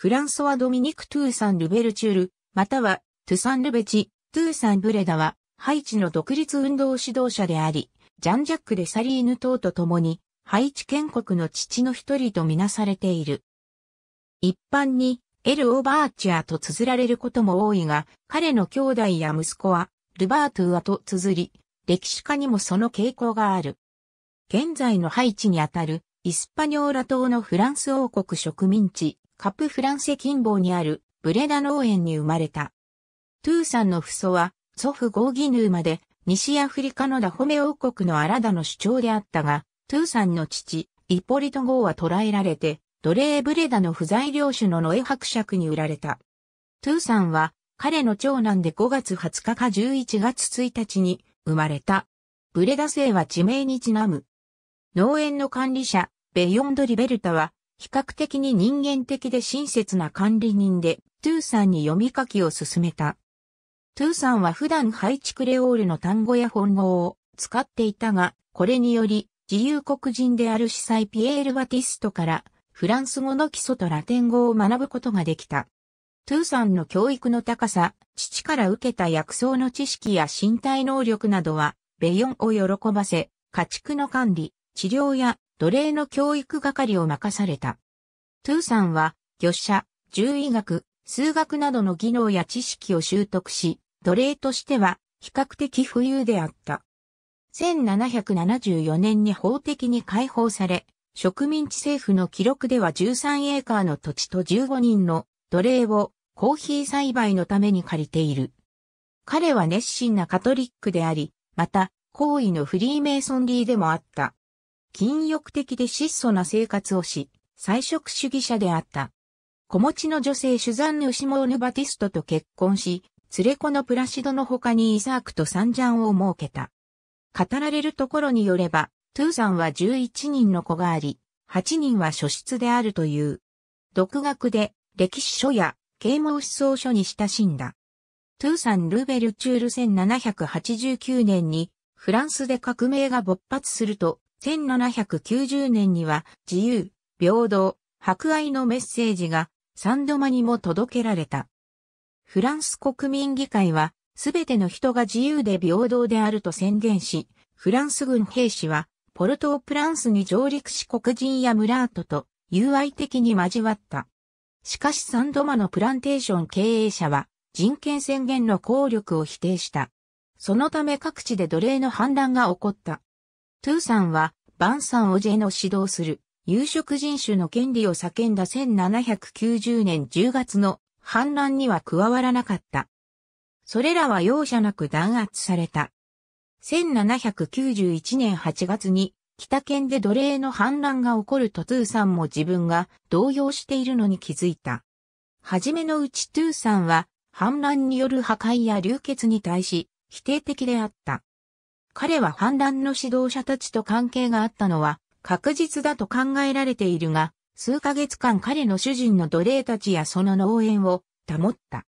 フランソワ・ドミニク・トゥーサン・ルベルチュール、または、トゥサン・ルベチ、トゥーサン・ブレダは、ハイチの独立運動指導者であり、ジャン・ジャック・レサリーヌ等と共に、ハイチ建国の父の一人とみなされている。一般に、エル・オーバーチャーと綴られることも多いが、彼の兄弟や息子は、ルバートゥアと綴り、歴史家にもその傾向がある。現在のハイチにあたる、イスパニョーラ島のフランス王国植民地、カプフランセ近傍にあるブレダ農園に生まれた。トゥーさんの父祖は祖父ゴーギヌーまで西アフリカのダホメ王国のアラダの主張であったが、トゥーさんの父、イポリト号は捕らえられて、奴隷ブレダの不在領主のノエ伯爵に売られた。トゥーさんは彼の長男で5月20日か11月1日に生まれた。ブレダ生は地名にちなむ。農園の管理者、ベヨンド・リベルタは比較的に人間的で親切な管理人で、トゥーさんに読み書きを進めた。トゥーさんは普段ハイチクレオールの単語や本語を使っていたが、これにより、自由黒人である司祭ピエール・バティストから、フランス語の基礎とラテン語を学ぶことができた。トゥーさんの教育の高さ、父から受けた薬草の知識や身体能力などは、ベヨンを喜ばせ、家畜の管理、治療や奴隷の教育係を任された。トゥーさんは、魚者、獣医学、数学などの技能や知識を習得し、奴隷としては比較的富裕であった。1774年に法的に解放され、植民地政府の記録では13エーカーの土地と15人の奴隷をコーヒー栽培のために借りている。彼は熱心なカトリックであり、また、行位のフリーメイソンリーでもあった。禁欲的で質素な生活をし、菜食主義者であった。子持ちの女性シュザンヌ・シモーヌ・バティストと結婚し、連れ子のプラシドの他にイザークとサンジャンを設けた。語られるところによれば、トゥーさんは11人の子があり、8人は初出であるという。独学で歴史書や啓蒙思想書に親しんだ。トゥーさん・ルーベルチュール1789年にフランスで革命が勃発すると1790年には自由、平等、博愛のメッセージがサンドマにも届けられた。フランス国民議会は、すべての人が自由で平等であると宣言し、フランス軍兵士は、ポルトープランスに上陸し黒人やムラートと友愛的に交わった。しかしサンドマのプランテーション経営者は人権宣言の効力を否定した。そのため各地で奴隷の反乱が起こった。トゥーさんは、バンサン・オジェの指導する、有色人種の権利を叫んだ1790年10月の反乱には加わらなかった。それらは容赦なく弾圧された。1791年8月に北県で奴隷の反乱が起こるとトゥーさんも自分が動揺しているのに気づいた。はじめのうちトゥーさんは反乱による破壊や流血に対し否定的であった。彼は反乱の指導者たちと関係があったのは確実だと考えられているが、数ヶ月間彼の主人の奴隷たちやその農園を保った。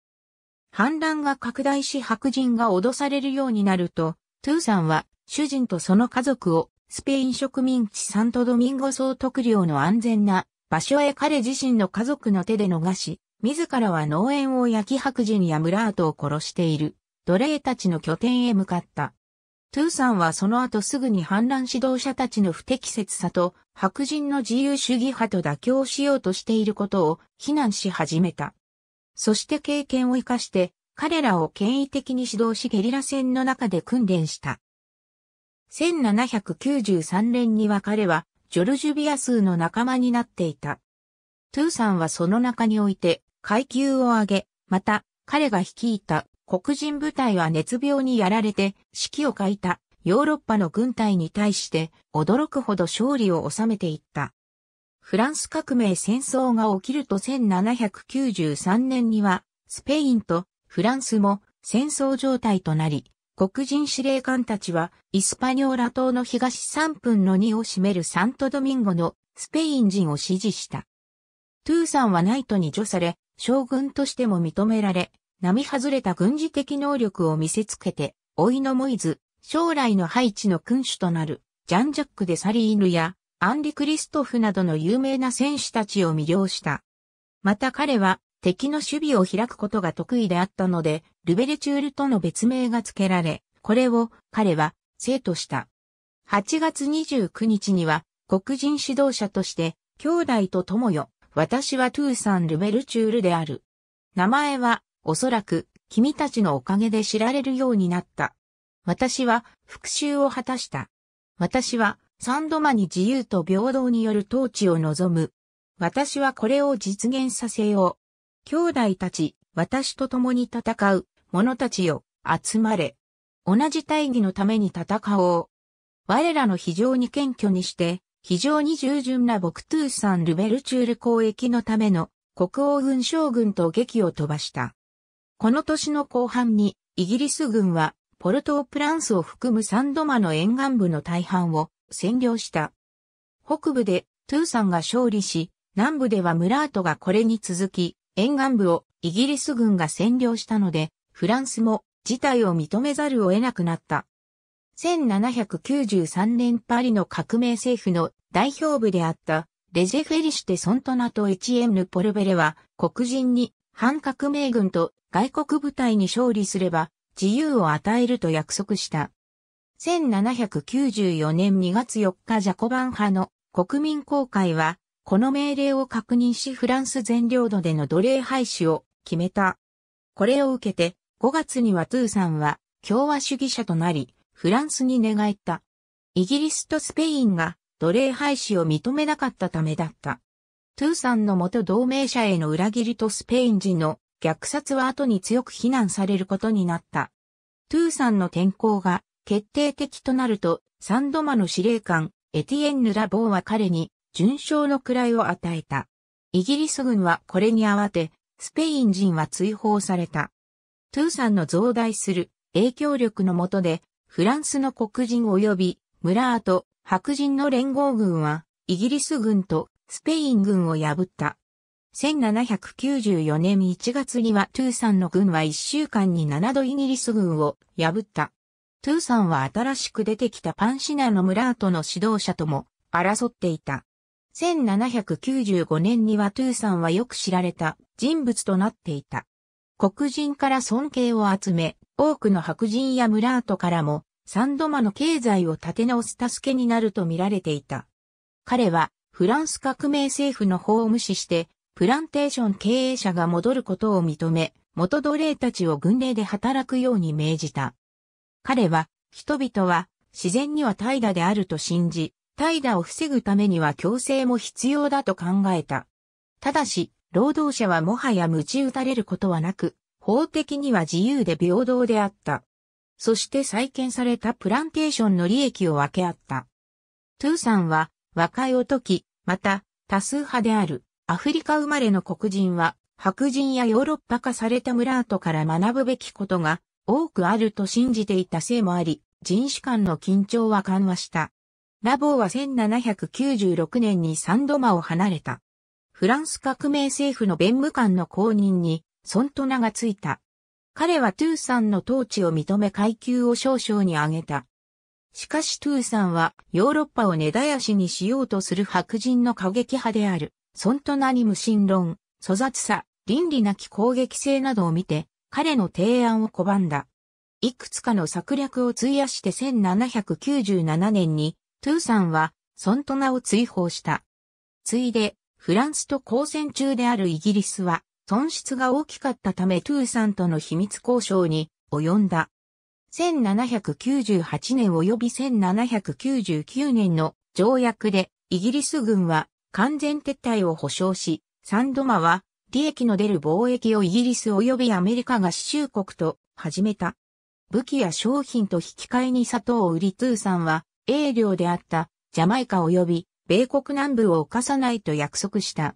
反乱が拡大し白人が脅されるようになると、トゥーさんは主人とその家族をスペイン植民地サントドミンゴ総督領の安全な場所へ彼自身の家族の手で逃し、自らは農園を焼き白人やムラートを殺している奴隷たちの拠点へ向かった。トゥーさんはその後すぐに反乱指導者たちの不適切さと白人の自由主義派と妥協しようとしていることを非難し始めた。そして経験を活かして彼らを権威的に指導しゲリラ戦の中で訓練した。1793年には彼はジョルジュビアスの仲間になっていた。トゥーさんはその中において階級を上げ、また彼が率いた黒人部隊は熱病にやられて指揮を欠いたヨーロッパの軍隊に対して驚くほど勝利を収めていった。フランス革命戦争が起きると1793年にはスペインとフランスも戦争状態となり、黒人司令官たちはイスパニョーラ島の東3分の2を占めるサントドミンゴのスペイン人を支持した。トゥーさんはナイトに除され、将軍としても認められ、並外れた軍事的能力を見せつけて、老いのモイズ、将来のハイチの君主となる、ジャン・ジャック・デ・サリーヌや、アンリ・クリストフなどの有名な戦士たちを魅了した。また彼は、敵の守備を開くことが得意であったので、ルベルチュールとの別名が付けられ、これを彼は生とした。8月29日には黒人指導者として、兄弟と友よ、私はトゥーサン・ルベルチュールである。名前はおそらく、君たちのおかげで知られるようになった。私は復讐を果たした。私は三度間に自由と平等による統治を望む。私はこれを実現させよう。兄弟たち、私と共に戦う者たちよ、集まれ。同じ大義のために戦おう。我らの非常に謙虚にして、非常に従順なボクトゥーサン・ルベルチュール交易のための国王軍将軍と劇を飛ばした。この年の後半に、イギリス軍は、ポルトープランスを含むサンドマの沿岸部の大半を占領した。北部でトゥーサンが勝利し、南部ではムラートがこれに続き、沿岸部をイギリス軍が占領したので、フランスも事態を認めざるを得なくなった。1793年パリの革命政府の代表部であったレジェ・フェリシュテ・ソントナとエチエンヌ・ポルベレは黒人に反革命軍と外国部隊に勝利すれば自由を与えると約束した。1794年2月4日ジャコバン派の国民公会は、この命令を確認しフランス全領土での奴隷廃止を決めた。これを受けて、5月にはトゥーさんは共和主義者となり、フランスに寝返った。イギリスとスペインが奴隷廃止を認めなかったためだった。トゥーさんの元同盟者への裏切りとスペイン人の虐殺は後に強く非難されることになった。トゥーさんの転校が決定的となると、サンドマの司令官、エティエンヌ・ラボーは彼に、準将の位を与えた。イギリス軍はこれに慌て、スペイン人は追放された。トゥーさんの増大する影響力の下で、フランスの黒人及び、ムラーと白人の連合軍は、イギリス軍とスペイン軍を破った。1794年1月にはトゥーサンの軍は1週間に7度イギリス軍を破った。トゥーサンは新しく出てきたパンシナのムラートの指導者とも争っていた。1795年にはトゥーサンはよく知られた人物となっていた。黒人から尊敬を集め、多くの白人やムラートからも、サンドマの経済を立て直す助けになると見られていた。彼はフランス革命政府の法を無視して、プランテーション経営者が戻ることを認め、元奴隷たちを軍令で働くように命じた。彼は、人々は自然には怠惰であると信じ、怠惰を防ぐためには強制も必要だと考えた。ただし、労働者はもはや鞭打たれることはなく、法的には自由で平等であった。そして再建されたプランテーションの利益を分け合った。トゥーさんは、和解を解き、また、多数派であるアフリカ生まれの黒人は白人やヨーロッパ化されたムラートから学ぶべきことが多くあると信じていたせいもあり、人種間の緊張は緩和した。ラボーは1796年にサンドマを離れた。フランス革命政府の弁務官の公認に、ソントナがついた。彼はトゥーさんの統治を認め階級を少々に上げた。しかしトゥーさんはヨーロッパを根絶やしにしようとする白人の過激派である、ソントナに無心論、粗雑さ、倫理なき攻撃性などを見て、彼の提案を拒んだ。いくつかの策略を費やして1797年に、トゥーさんは、ソントナを追放した。ついで、フランスと交戦中であるイギリスは、損失が大きかったためトゥーさんとの秘密交渉に及んだ。1798年及び1799年の条約で、イギリス軍は完全撤退を保障し、サンドマは利益の出る貿易をイギリス及びアメリカが支州国と始めた。武器や商品と引き換えに砂糖を売り通ゥーさんは、英領であったジャマイカ及び米国南部を侵さないと約束した。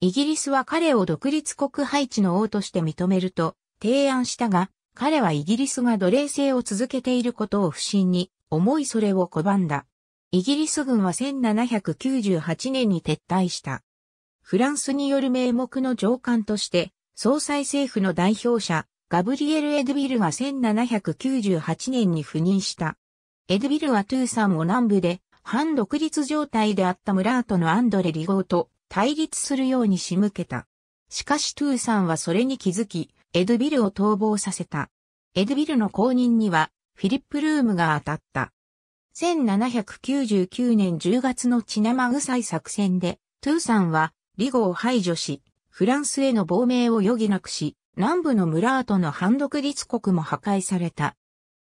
イギリスは彼を独立国配置の王として認めると提案したが、彼はイギリスが奴隷制を続けていることを不審に思いそれを拒んだ。イギリス軍は1798年に撤退した。フランスによる名目の上官として、総裁政府の代表者、ガブリエル・エドビルが1798年に赴任した。エドビルはトゥーさんを南部で、反独立状態であったムラートのアンドレ・リゴーと対立するように仕向けた。しかしトゥーさんはそれに気づき、エドビルを逃亡させた。エドビルの後任には、フィリップ・ルームが当たった。1799年10月の血生臭い作戦で、トゥーさんは、リゴを排除し、フランスへの亡命を余儀なくし、南部のムラートの反独立国も破壊された。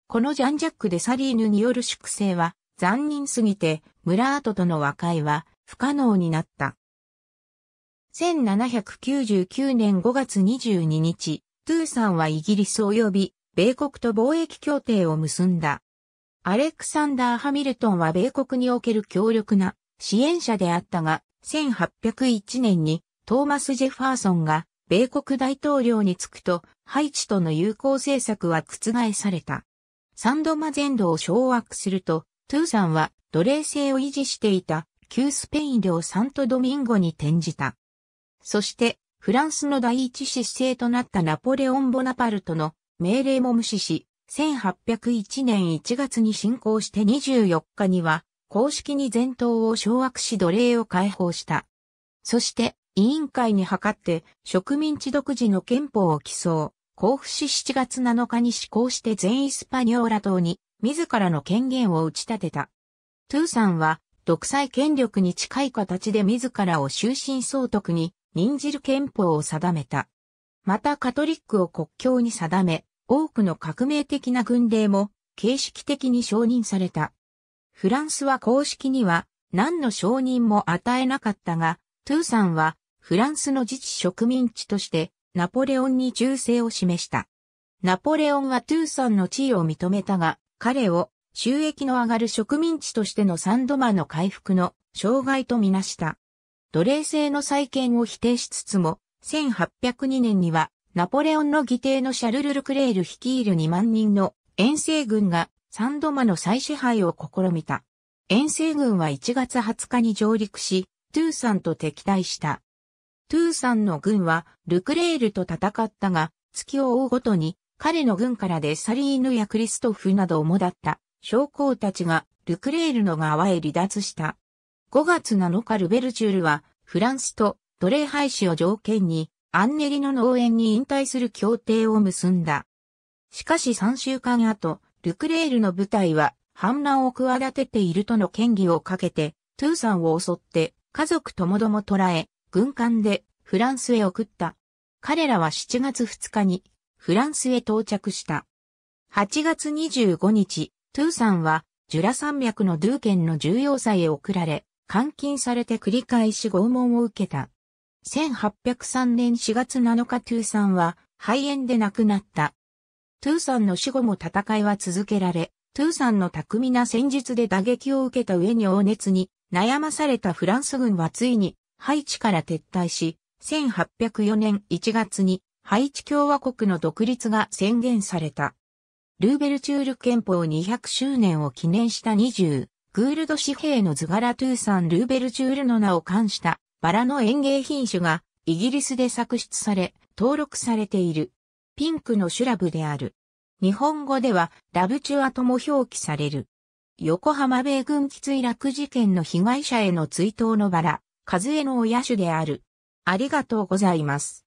このジャンジャック・デサリーヌによる粛清は、残忍すぎて、ムラートとの和解は不可能になった。1799年5月22日、トゥーさんはイギリス及び米国と貿易協定を結んだ。アレクサンダー・ハミルトンは米国における強力な支援者であったが、1801年にトーマス・ジェファーソンが米国大統領に就くと、ハイチとの友好政策は覆された。サンドマ全土を掌握すると、トゥーさんは奴隷制を維持していた旧スペイン領サントドミンゴに転じた。そしてフランスの第一執政となったナポレオン・ボナパルトの命令も無視し、1801年1月に侵攻して24日には、公式に前頭を掌握し奴隷を解放した。そして、委員会に諮って植民地独自の憲法を起草、交付し7月7日に施行して全イスパニョーラ島に自らの権限を打ち立てた。トゥーさんは独裁権力に近い形で自らを終身総督に任じる憲法を定めた。またカトリックを国境に定め、多くの革命的な軍令も形式的に承認された。フランスは公式には何の承認も与えなかったが、トゥーさんはフランスの自治植民地としてナポレオンに忠誠を示した。ナポレオンはトゥーさんの地位を認めたが、彼を収益の上がる植民地としてのサンドマの回復の障害とみなした。奴隷制の再建を否定しつつも、1802年にはナポレオンの議定のシャルル・ルクレール率いる2万人の遠征軍が3度間の再支配を試みた。遠征軍は1月20日に上陸し、トゥーサンと敵対した。トゥーサンの軍はルクレールと戦ったが、月を追うごとに彼の軍からでサリーヌやクリストフなどをもだった将校たちがルクレールの側へ離脱した。5月7日ルベルチュールは、フランスと奴隷廃止を条件に、アンネリの農園に引退する協定を結んだ。しかし3週間後、ルクレールの部隊は反乱を企てているとの嫌疑をかけて、トゥーさんを襲って家族ともども捕らえ、軍艦でフランスへ送った。彼らは7月2日にフランスへ到着した。8月25日、トゥーさんはジュラ山脈のドゥー県の重要祭へ送られ、監禁されて繰り返し拷問を受けた。1803年4月7日トゥーさんは肺炎で亡くなった。トゥーさんの死後も戦いは続けられ、トゥーさんの巧みな戦術で打撃を受けた上に大熱に悩まされたフランス軍はついにハイチから撤退し、1804年1月にハイチ共和国の独立が宣言された。ルーベルチュール憲法200周年を記念した20グールド紙幣の図柄トゥーサン・ルーベルチュールの名を冠したバラの園芸品種がイギリスで作出され、登録されている。ピンクのシュラブである。日本語ではラブチュアとも表記される。横浜米軍基墜落事件の被害者への追悼のバラ、数エの親種である。ありがとうございます。